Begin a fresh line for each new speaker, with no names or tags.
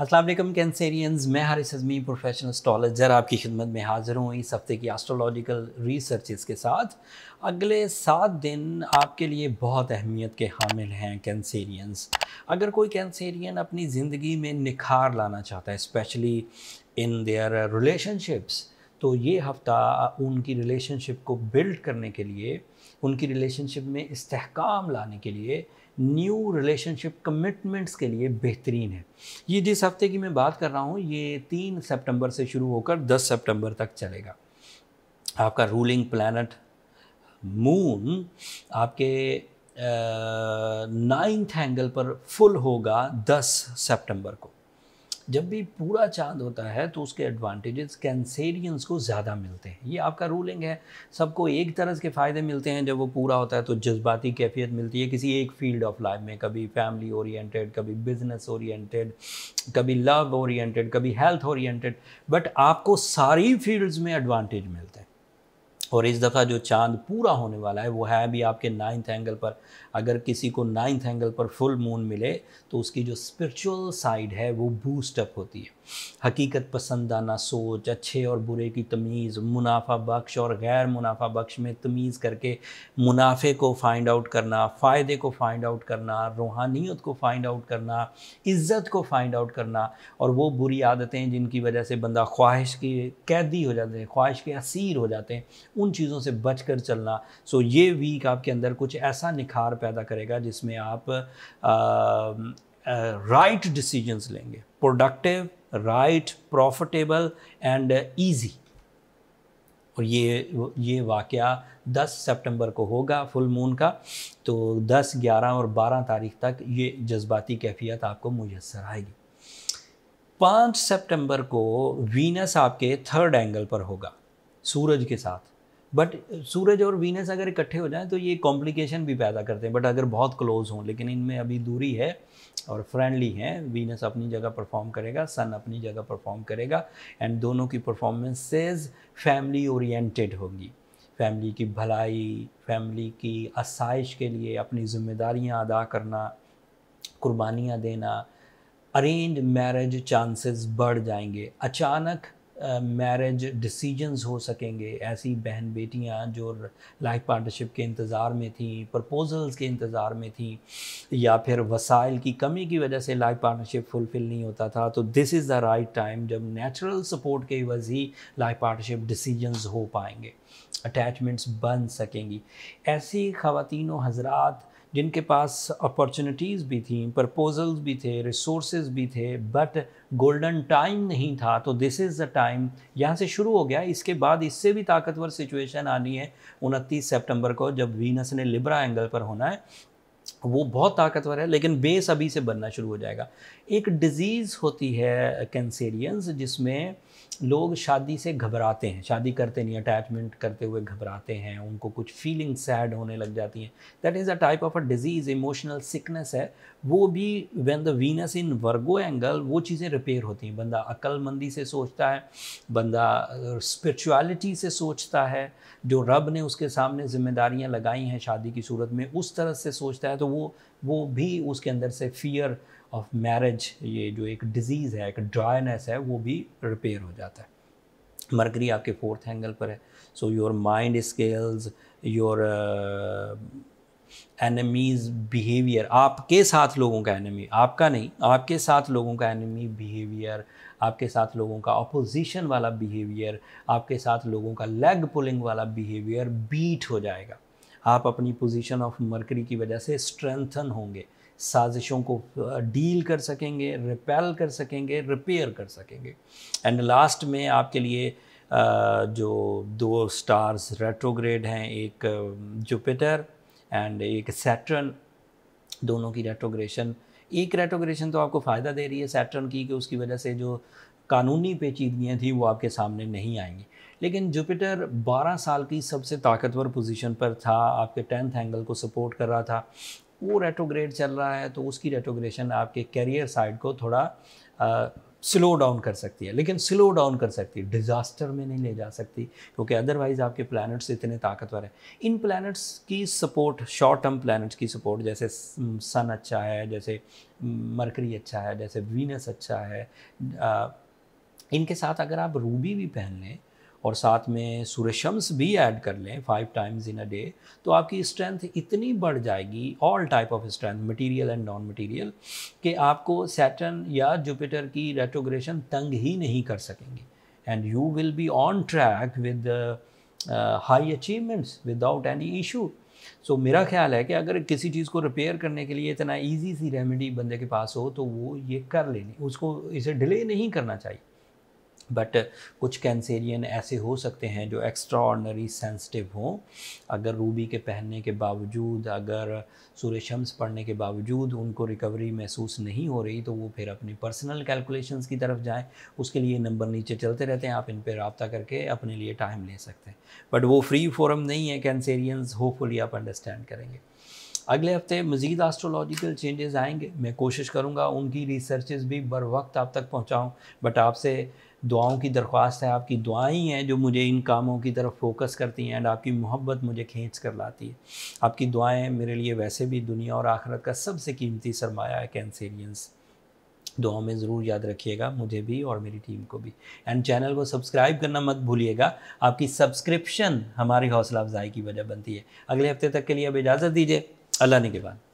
Aslam Cancerians मैं Haris Azmi professional स्टॉलजर आपकी खिदमत में हाज़िर हूँ इस हफ़्ते की एस्ट्रोलॉजिकल रिसर्चेस के साथ अगले सात दिन आपके लिए बहुत अहमियत के हामिल हैं कैंसेरियंस अगर कोई कैंसेरियन अपनी ज़िंदगी में निखार लाना चाहता है स्पेशली इन देयर रिलेशनशिप्स तो ये हफ़्ता उनकी रिलेशनशिप को बिल्ड करने के लिए उनकी रिलेशनशिप में इसकाम लाने के लिए न्यू रिलेशनशिप कमिटमेंट्स के लिए बेहतरीन है ये जिस हफ्ते की मैं बात कर रहा हूँ ये तीन सितंबर से शुरू होकर दस सितंबर तक चलेगा आपका रूलिंग प्लानट मून आपके नाइन्थ एंगल पर फुल होगा दस सितंबर को जब भी पूरा चांद होता है तो उसके एडवांटेजेस कैंसेरियंस को ज़्यादा मिलते हैं ये आपका रूलिंग है सबको एक तरह के फ़ायदे मिलते हैं जब वो पूरा होता है तो जज्बाती कैफियत मिलती है किसी एक फील्ड ऑफ लाइफ में कभी फैमिली ओरिएंटेड कभी बिजनेस ओरिएंटेड कभी लव ओरिएंटेड कभी हेल्थ ओरिएंटेड बट आपको सारी फील्ड्स में एडवांटेज मिलते हैं और इस दफ़ा जो चांद पूरा होने वाला है वो है भी आपके नाइन्थ एंगल पर अगर किसी को नाइन्थ एंगल पर फुल मून मिले तो उसकी जो स्पिरिचुअल साइड है वो बूस्ट अप होती है हकीकत पसंदाना सोच अच्छे और बुरे की तमीज़ मुनाफा बख्श और गैर मुनाफा बख्श में तमीज़ करके मुनाफे को फाइंड आउट करना फ़ायदे को फाइंड आउट करना रूहानियत को फाइंड आउट करना इज़्ज़त को फाइंड आउट करना और वो बुरी आदतें जिनकी वजह से बंदा ख्वाहिश की कैदी हो जाते हैं ख्वाहिश के असीर हो जाते हैं उन चीज़ों से बच कर चलना सो ये वीक आपके अंदर कुछ ऐसा निखार पैदा करेगा जिसमें आप राइट डिसीजंस लेंगे productive right profitable and easy और ये ये वाक़ 10 सितंबर को होगा फुल मून का तो 10, 11 और 12 तारीख तक ये जज्बाती कैफियत आपको मुयसर आएगी पाँच सितंबर को वीनस आपके थर्ड एंगल पर होगा सूरज के साथ बट सूरज और वीनस अगर इकट्ठे हो जाएं तो ये कॉम्प्लिकेशन भी पैदा करते हैं बट अगर बहुत क्लोज हों लेकिन इनमें अभी दूरी है और फ्रेंडली हैं वीनस अपनी जगह परफॉर्म करेगा सन अपनी जगह परफॉर्म करेगा एंड दोनों की परफॉर्मेंसेज फैमिली ओरिएंटेड होगी फैमिली की भलाई फैमिली की आसाइश के लिए अपनी जिम्मेदारियाँ अदा करना कुर्बानियाँ देना अरेंज मैरिज चांसेस बढ़ जाएंगे अचानक मैरिज uh, डिसीजंस हो सकेंगे ऐसी बहन बेटियां जो लाइफ पार्टनरशिप के इंतज़ार में थी प्रपोजल्स के इंतज़ार में थी या फिर वसाइल की कमी की वजह से लाइफ पार्टनरशिप फुलफ़िल नहीं होता था तो this is the right time जब नेचुरल सपोर्ट के वज ही लाइफ पार्टनरशिप डिसीजंस हो पाएंगे अटैचमेंट्स बन सकेंगी ऐसी ख़वान हजरात जिनके पास अपॉर्चुनिटीज़ भी थी प्रपोजल्स भी थे रिसोर्स भी थे बट गोल्डन टाइम नहीं था तो दिस इज़ द टाइम यहाँ से शुरू हो गया इसके बाद इससे भी ताकतवर सिचुएशन आनी है उनतीस सेप्टेम्बर को जब वीनस ने लिब्रा एंगल पर होना है वो बहुत ताकतवर है लेकिन बेस अभी से बनना शुरू हो जाएगा एक डिज़ीज़ होती है कैंसेरियंस जिसमें लोग शादी से घबराते हैं शादी करते नहीं अटैचमेंट करते हुए घबराते हैं उनको कुछ फीलिंग सैड होने लग जाती हैं that is a type of a disease emotional sickness है वो भी when the Venus in Virgo angle वो चीज़ें रिपेयर होती हैं बंदा अक्लमंदी से सोचता है बंदा स्पिरिचुअलिटी से सोचता है जो रब ने उसके सामने जिम्मेदारियाँ लगाई हैं शादी की सूरत में उस तरह से सोचता है तो वो वो भी उसके अंदर से फियर ऑफ मैरिज ये जो एक डिज़ीज़ है एक ड्राइनेस है वो भी रिपेयर हो जाता है मरकरी आपके फोर्थ एंगल पर है so your mind scales your enemies behaviour आपके साथ लोगों का एनिमी आपका नहीं आपके साथ लोगों का एनिमी बिहेवियर आपके साथ लोगों का अपोजिशन वाला बिहेवियर आपके साथ लोगों का लेग पुलिंग वाला बिहेवियर बीट हो जाएगा आप अपनी पोजीशन ऑफ मरकरी की वजह से स्ट्रेंथन होंगे साजिशों को डील कर सकेंगे रिपेल कर सकेंगे रिपेयर कर सकेंगे एंड लास्ट में आपके लिए जो दो स्टार्स रेट्रोग्रेड हैं एक जुपिटर एंड एक सैटर्न दोनों की रेट्रोग्रेशन एक रेट्रोग्रेशन तो आपको फ़ायदा दे रही है सैटर्न की कि उसकी वजह से जो कानूनी पेचीदगियाँ थी वो आपके सामने नहीं आएंगी लेकिन जुपिटर 12 साल की सबसे ताकतवर पोजीशन पर था आपके टेंथ एंगल को सपोर्ट कर रहा था वो रेटोग्रेड चल रहा है तो उसकी रेटोग्रेशन आपके कैरियर साइड को थोड़ा आ, स्लो डाउन कर सकती है लेकिन स्लो डाउन कर सकती है डिज़ास्टर में नहीं ले जा सकती क्योंकि अदरवाइज़ आपके प्लैनेट्स इतने ताकतवर हैं इन प्लैनेट्स की सपोर्ट शॉर्ट टर्म प्लैनेट्स की सपोर्ट जैसे सन अच्छा है जैसे मरकरी अच्छा है जैसे वीनस अच्छा है आ, इनके साथ अगर आप रूबी भी पहन लें और साथ में शम्स भी ऐड कर लें five times in a day तो आपकी स्ट्रेंथ इतनी बढ़ जाएगी all type of strength material and non material कि आपको सैटर्न या जुपिटर की रेट्रोग्रेशन तंग ही नहीं कर सकेंगे and you will be on track with high achievements without any issue so मेरा ख्याल है कि अगर किसी चीज़ को रिपेयर करने के लिए इतना इजी सी रेमेडी बंदे के पास हो तो वो ये कर लेनी उसको इसे डिले नहीं करना चाहिए बट uh, कुछ कैंसेरियन ऐसे हो सकते हैं जो एक्स्ट्रा ऑर्डनरी सेंसिटिव हों अगर रूबी के पहनने के बावजूद अगर सूर्य शम्स पढ़ने के बावजूद उनको रिकवरी महसूस नहीं हो रही तो वो फिर अपनी पर्सनल कैलकुलेशंस की तरफ जाएं उसके लिए नंबर नीचे चलते रहते हैं आप इन पर रबता करके अपने लिए टाइम ले सकते हैं बट वो फ्री फोरम नहीं है कैंसेरियंस होपफुली आप अंडरस्टैंड करेंगे अगले हफ्ते मज़ीद आस्ट्रोलॉजिकल चेंजेस आएंगे मैं कोशिश करूँगा उनकी रिसर्चेज भी बर वक्त आप तक पहुँचाऊँ बट आपसे दुआओं की दरख्वास्त है आपकी दुआएं हैं जो मुझे इन कामों की तरफ फोकस करती हैं एंड आपकी मोहब्बत मुझे खींच कर लाती है आपकी दुआएं मेरे लिए वैसे भी दुनिया और आखरत का सबसे कीमती सरमाया है कैंसेरियंस दुआओं में ज़रूर याद रखिएगा मुझे भी और मेरी टीम को भी एंड चैनल को सब्सक्राइब करना मत भूलिएगा आपकी सब्सक्रिप्शन हमारी हौसला अफजाई की वजह बनती है अगले हफ्ते तक के लिए अब इजाज़त दीजिए अल्लाह ने के बाद